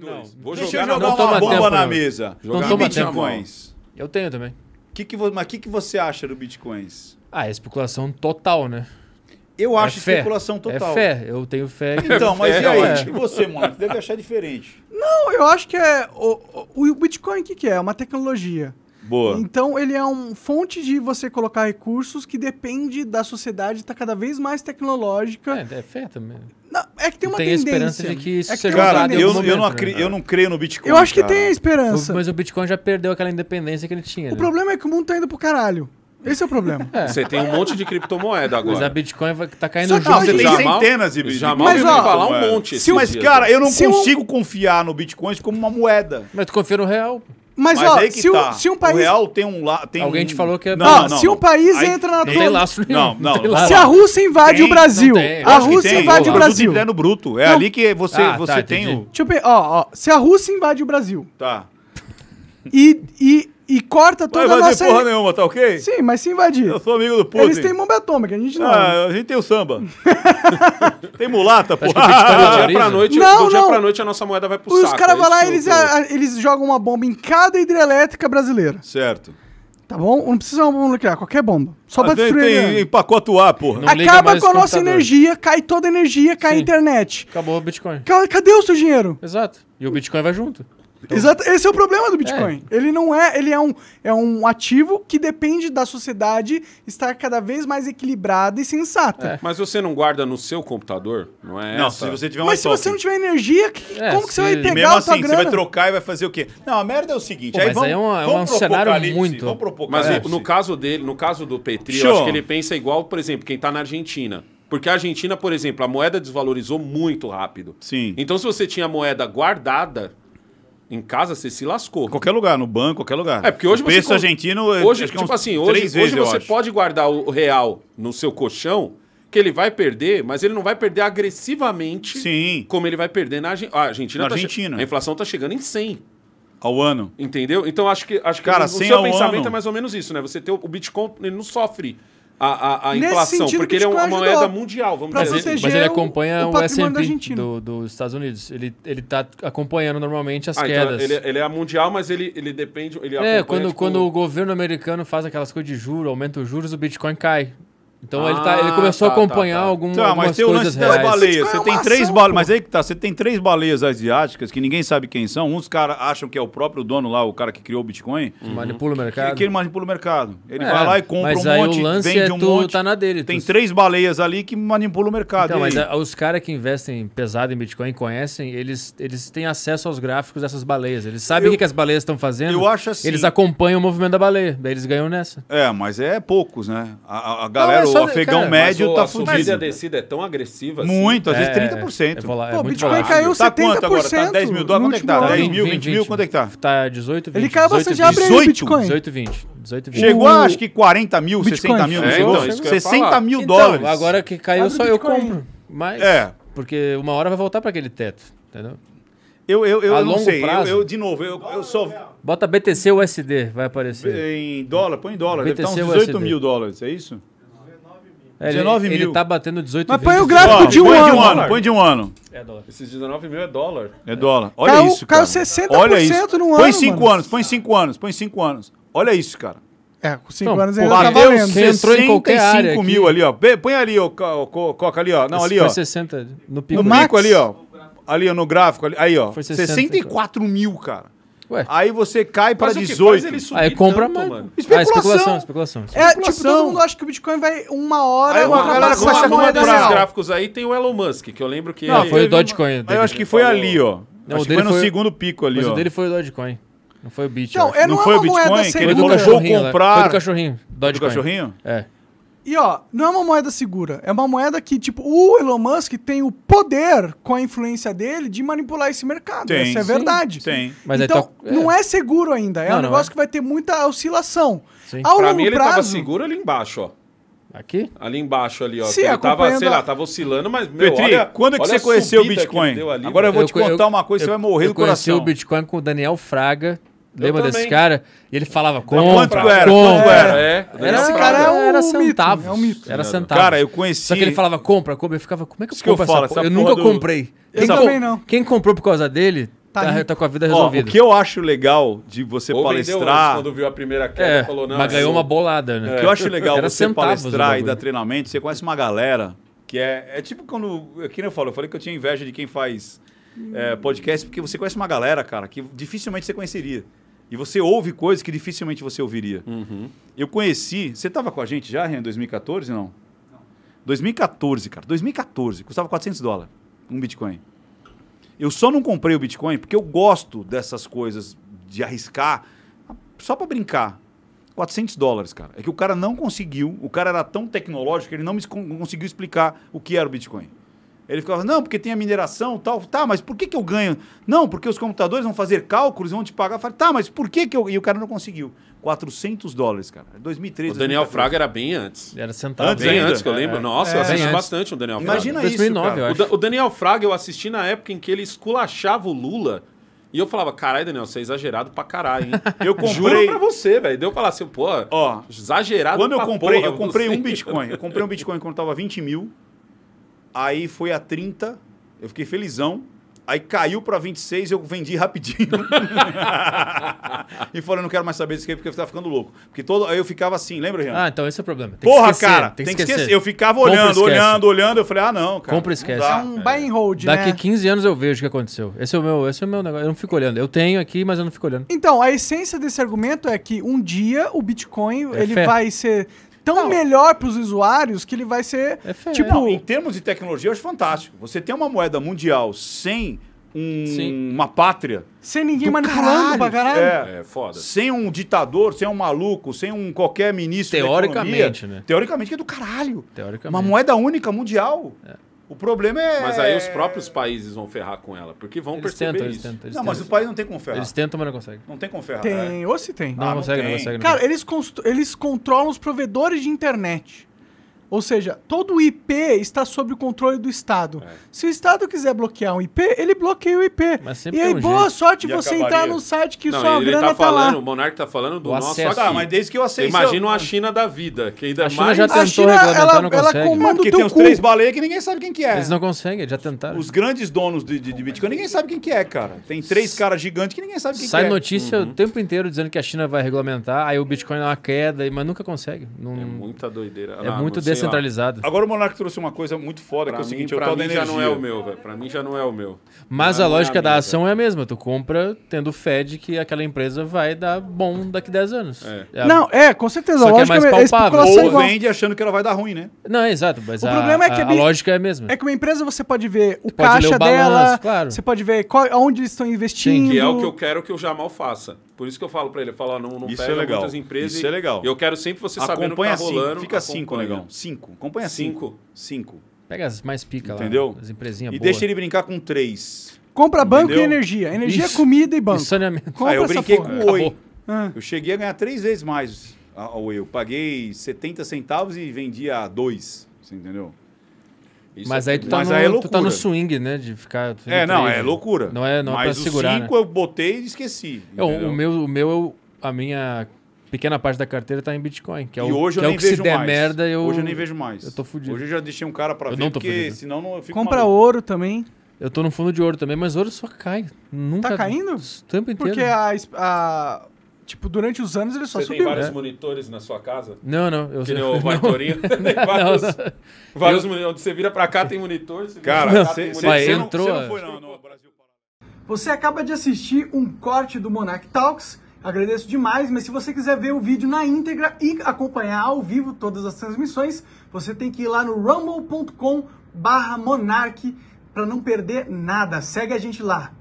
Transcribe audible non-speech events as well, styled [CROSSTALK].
Não. Vou Deixa jogar, eu jogar uma bomba na mesa. Não jogar toma bitcoins. Tempo, eu tenho também. Que que, mas o que, que você acha do bitcoins? Ah, é especulação total, né? Eu é acho é especulação total. É fé, eu tenho fé. Então, mas fé, e aí? É. E você, mano? Deve achar diferente. Não, eu acho que é. O, o Bitcoin, o que, que é? É uma tecnologia. Boa. Então, ele é uma fonte de você colocar recursos que depende da sociedade estar tá cada vez mais tecnológica. É, é fé também é que tem uma tem tendência. Tem esperança de que né? isso é que seja cara, usado eu, momento, eu, não né? acri, né? eu não creio no Bitcoin. Eu acho cara. que tem a esperança. O, mas o Bitcoin já perdeu aquela independência que ele tinha. O né? problema é que o mundo tá indo pro caralho. Esse é o problema. É. Você tem um monte de criptomoeda agora. Mas a Bitcoin vai, tá caindo junto. Você tem Jamal, centenas de Bitcoin. Jamal vai falar um monte. Mas, cara, eu não consigo confiar no Bitcoin como uma moeda. Mas tu confia no real. Mas, Mas ó, se, tá. o, se, um tá. país. O real tem um. La... Tem Alguém um... te falou que é. Não, não, não se um país aí... entra na. Não tem laço nenhum. Não, não. Se a Rússia invade tem, o Brasil. A Rússia invade o Brasil. no bruto. É ali que você, ah, tá, você tem o. Deixa eu ver. Ó, ó. Se a Rússia invade o Brasil. Tá. E, e e corta toda a nossa... Não porra nenhuma, tá ok? Sim, mas se invadir. Eu sou amigo do Putin. Eles têm bomba atômica, a gente não. Ah, a gente tem o samba. [LAUGHS] tem mulata, porra. Acho que tá pra noite, não, do dia pra noite a nossa moeda vai pro Os saco. Os caras é vão lá e eles, eles jogam uma bomba em cada hidrelétrica brasileira. Certo. Tá bom? Não precisa uma bomba nuclear, qualquer bomba. Só ah, pra tem, destruir. Tem, empacota o porra. Não Acaba com a nossa energia, cai toda a energia, cai Sim. a internet. Acabou o Bitcoin. Cadê o seu dinheiro? Exato. E o Bitcoin vai junto. Então- Exato. Esse é o problema do Bitcoin. É. Ele não é, ele é um, é um ativo que depende da sociedade estar cada vez mais equilibrada e sensata. É. Mas você não guarda no seu computador, não é? Não, essa? se você tiver um Mas se você não tiver energia, que, é, como que você vai pegar mesmo a assim, grana? Você vai trocar e vai fazer o quê? Não, a merda é o seguinte, Pô, aí mas vamos, é um, é um cenário muito. Mas eh, no caso dele, no caso do Petri, Show. eu acho que ele pensa igual, por exemplo, quem está na Argentina. Porque a Argentina, por exemplo, a moeda desvalorizou muito rápido. Sim. Então, se você tinha a moeda guardada, em casa você se lascou. Qualquer lugar, no banco, qualquer lugar. É, porque hoje o você. Preço argentino. É, hoje, é tipo assim, hoje, hoje vezes, você pode guardar o real no seu colchão, que ele vai perder, mas ele não vai perder agressivamente Sim. como ele vai perder na Argentina. A Argentina. Na tá Argentina. A inflação tá chegando em 100 ao ano. Entendeu? Então acho que acho que Cara, o, o seu pensamento ano. é mais ou menos isso, né? Você ter o Bitcoin, ele não sofre a, a, a inflação, porque ele é uma moeda mundial, vamos dizer. Assim. Mas ele, mas ele acompanha o, o S&P do, dos Estados Unidos. Ele ele está acompanhando normalmente as ah, então quedas. Então ele, ele, é mundial, mas ele, ele depende. Ele é quando tipo... quando o governo americano faz aquelas coisas de juros, aumenta os juros, o Bitcoin cai. Então ah, ele, tá, ele ah, começou tá, a acompanhar tá, tá. Algum, tá, algumas mas tem coisas o lance reais. baleias. Você é tem três baleias, mas aí que tá, você tem três baleias asiáticas que ninguém sabe quem são. Uns caras acham que é o próprio dono lá, o cara que criou o Bitcoin. Uhum. Manipula o mercado. Que, que ele manipula o mercado. Ele é, vai lá e compra mas um aí monte, o lance vende é um tu, monte. Tá na dele. Tem três baleias ali que manipulam o mercado. Então, mas a, ah, os caras que investem pesado em Bitcoin conhecem, eles, eles têm acesso aos gráficos dessas baleias. Eles sabem o que, as baleias estão fazendo. Eu acho assim. Eles acompanham o movimento da baleia. Daí eles ganham nessa. É, mas é poucos, né? A, a galera. Não, só, afegão cara, médio o, tá fudido. Mas a descida é tão agressiva assim. Muito, às é, vezes 30%. Vou lá, é Pô, o Bitcoin caiu 70%. Tá quanto agora? Tá 10 mil dólares? Quanto é que tá? 10 mil, 20 mil? Quanto é que tá? Tá 18, 20. Ele caiu bastante, já abriu 18, 20. 18, 20. Chegou a, acho que 40 mil, 60 mil, não é, chegou? Então, 60 mil então, dólares. Agora que caiu, só eu compro. Mas. É. Porque uma hora vai voltar para aquele teto, entendeu? Eu, eu, eu, a longo sei. Prazo, eu, eu, de novo, eu, eu só. Bota BTC USD, vai aparecer. Em dólar, põe em dólar. BTC, deve estar tá uns 18 USD. mil dólares, é isso? É, ele, 19 mil. Ele tá batendo 18 Mas põe o gráfico de um, põe ano. de um ano. Põe de um ano. É dólar. Esses 19 mil é dólar. É dólar. Olha caiu, isso, cara. Caiu 60% Olha isso. num ano, Põe 5 anos, põe 5 anos, põe 5 anos. Olha isso, cara. É, com 5 então, anos ainda tá valendo. Você entrou em qualquer 5 mil ali, ó. Põe ali, ó, Coca, ali, ó. Não, Esse ali, ó. Foi 60 no pico. No, no pico ali, ó. Ali, ó, no gráfico. Ali, aí, ó. Foi 60, 64 então. mil, cara. Ué. Aí você cai para 18. Ele subir aí ah, compra tanto, Mano. Especulação. Ah, especulação, especulação, especulação. É, tipo, todo mundo acha que o Bitcoin vai uma hora. Aí uma galera começa a comprar. Esses gráficos aí tem o Elon Musk, que eu lembro que. Não, ele... foi o Dogecoin. Eu acho que foi ali, ó. Não, acho foi no foi... segundo pico ali, mas ó. o dele foi o Dogecoin. Não foi o Bitcoin. Então, é não, não, não é foi o Bitcoin que ele colocou comprar. Né? Foi do cachorrinho. Dogecoin. Do cachorrinho? É. E ó, não é uma moeda segura, é uma moeda que, tipo, o Elon Musk tem o poder com a influência dele de manipular esse mercado. Tem, Essa é verdade. Tem. Mas é então, é não é seguro ainda. É não, um é. negócio é. que vai ter muita oscilação. Sim. Ao pra mim, ele prazo, tava seguro ali embaixo, ó. Aqui? Ali embaixo, ali, ó. Sim, tava, sei lá, tava oscilando, mas, meu, Petri, olha, quando é que você conheceu o Bitcoin? Ali, Agora mano. eu vou eu, te contar eu, uma coisa, eu, você vai morrer eu do coração. Eu conheci o Bitcoin com o Daniel Fraga, Lembra desse cara? E ele falava, compra, quanto era, compra. era? É, é era esse cara era, é um era centavos. Mito, é um mito. Era centavos. Cara, eu conheci... Só que ele falava, compra, compra. Eu ficava, como é que eu Isso compro eu essa, essa Eu nunca do... comprei. Eu quem, também não. Quem comprou por causa dele... Tá, tá, tá com a vida resolvida. Ó, o que eu acho legal de você Ou palestrar. quando viu a primeira queda, é, falou, não. Mas ganhou uma bolada, né? O que eu acho legal [LAUGHS] era você palestrar e dar treinamento, você conhece uma galera que é. É tipo quando. Aqui é eu falo, eu falei que eu tinha inveja de quem faz podcast, porque você conhece uma galera, cara, que dificilmente você conheceria. E você ouve coisas que dificilmente você ouviria. Uhum. Eu conheci. Você estava com a gente já, em 2014? Não? não. 2014, cara. 2014. Custava 400 dólares um Bitcoin. Eu só não comprei o Bitcoin porque eu gosto dessas coisas de arriscar só para brincar. 400 dólares, cara. É que o cara não conseguiu, o cara era tão tecnológico que ele não me conseguiu explicar o que era o Bitcoin. Ele ficava, não, porque tem a mineração tal. Tá, mas por que, que eu ganho? Não, porque os computadores vão fazer cálculos, vão te pagar. falei, tá, mas por que, que eu. E o cara não conseguiu. 400 dólares, cara. 2013. O Daniel 2014. Fraga era bem antes. Era sentado Antes bem ainda. antes, que eu lembro. É. Nossa, é, eu assisti bastante o Daniel Fraga. Imagina 2009, isso, 2009, O, Daniel Fraga eu assisti na época em que ele esculachava o Lula. E eu falava, caralho, Daniel, você é exagerado pra caralho, hein? [LAUGHS] Eu comprei... Juro pra você, velho. Deu pra falar assim, pô, Ó, exagerado Quando eu comprei, porra, eu comprei um Bitcoin. Eu comprei um Bitcoin quando tava 20 mil. Aí foi a 30, eu fiquei felizão. Aí caiu para 26, eu vendi rapidinho. [LAUGHS] e falei, não quero mais saber disso aqui porque eu tava tá ficando louco. Porque todo, aí eu ficava assim, lembra, Renan? Ah, então esse é o problema. Tem Porra, esquecer, cara, tem, que esquecer. esquecer. Eu ficava Compre olhando, esquece. olhando, olhando. Eu falei, ah, não, cara. Compra esquece. É um buy and hold, né? Daqui né? 15 anos eu vejo o que aconteceu. Esse é o meu, esse é o meu negócio. Eu não fico olhando. Eu tenho aqui, mas eu não fico olhando. Então, a essência desse argumento é que um dia o Bitcoin é ele fé. vai ser tão não. melhor para os usuários que ele vai ser é tipo não, em termos de tecnologia eu acho fantástico. Você tem uma moeda mundial sem um, uma pátria sem ninguém manipulando caralho. pra caralho. É, é, foda. Sem um ditador, sem um maluco, sem um qualquer ministro. Teoricamente, economia, né? Teoricamente que é do caralho. Teoricamente. Uma moeda única mundial. É. O problema é. Mas aí os próprios países vão ferrar com ela, porque vão eles perceber tentam, isso. Eles tentam, eles não, tentam. mas o país não tem como ferrar. Eles tentam, mas não conseguem. Não tem como ferrar. Tem, é. ou se tem. Não, ah, não, consegue, não, consegue, não consegue. Cara, eles, eles controlam os provedores de internet. Ou seja, todo IP está sob o controle do Estado. É. Se o Estado quiser bloquear um IP, ele bloqueia o IP. e aí, um boa jeito. sorte e você acabaria. entrar no site que não, só a grana tá, tá falando, lá. O Monark tá falando do o nosso acesso. Ah, mas desde que eu aceito... Imagina uma China da vida, que ainda a China mais... Já tentou a China, ela, não ela consegue. Porque tem três baleias que ninguém sabe quem que é. Eles não conseguem, já tentaram. Os grandes donos de, de, de Bitcoin, ninguém sabe quem que é, cara. Tem três caras gigantes que ninguém sabe quem Sai que é. Sai notícia uhum. o tempo inteiro dizendo que a China vai regulamentar, aí o Bitcoin é uma queda, mas nunca consegue. Não... É muita doideira. É ah, muito desse Agora o Monark trouxe uma coisa muito foda, pra que é o seguinte, mim, eu tal da já não é o meu, velho. Pra mim já não é o meu. Mas pra a lógica é a da minha, ação véio. é a mesma. Tu compra tendo fé de que aquela empresa vai dar bom daqui 10 anos. É. É a... Não, é, com certeza. Só a é lógica é mais palpável. Ou vende achando que ela vai dar ruim, né? Não, exato. Mas o a, problema é que a, é a lógica é a mesma. É que uma empresa você pode ver o tu caixa o balanço, dela, claro. você pode ver qual, onde eles estão investindo. Sim, que é o que eu quero que o Jamal faça. Por isso que eu falo para ele, eu falo, ó, não, não isso é pega é legal. muitas empresas. Isso é e, é legal. Eu quero sempre você acompanha o que tá cinco, rolando. Fica acompanha. cinco, negão. Cinco. Acompanha cinco. Cinco. Pega as mais pica Entendeu? lá. Entendeu? As E boa. deixa ele brincar com três. Compra Entendeu? banco e energia. Energia, é isso. comida e banco. E saneamento. Compra ah, eu brinquei porra. com oito ah. ah. Eu cheguei a ganhar três vezes mais ao Eu paguei 70 centavos e vendia dois. Você entendeu? Isso mas é aí, tu tá, mas no, aí é tu tá, no, swing, né? De ficar. De é, não, três, é loucura. Não é, não mas é pra segurar. Mas né? cinco né? eu botei e esqueci. Eu, é, o meu, o meu a minha pequena parte da carteira tá em Bitcoin. Que é e o, hoje que eu é nem o que vejo se der mais. merda, eu. Hoje eu nem vejo mais. Eu tô fudido. Hoje eu já deixei um cara pra eu ver, não tô porque fudido. senão não, eu fico. Compra maluco. ouro também. Eu tô no fundo de ouro também, mas ouro só cai. Nunca, tá caindo? O tempo inteiro. Porque a, a Tipo, durante os anos ele só Você subiu. Você tem vários né? monitores na sua casa? Não, não. Eu... Que nem [LAUGHS] o Marcorinho. [LAUGHS] tem vários, não, não. vários eu... monitores. Você vira pra cá, tem monitores. Cara, você, entrou, não, você não foi não, no Brasil. Você acaba de assistir um corte do Monarch Talks. Agradeço demais, mas se você quiser ver o vídeo na íntegra e acompanhar ao vivo todas as transmissões, você tem que ir lá no rumble.com barra Monark para não perder nada. Segue a gente lá.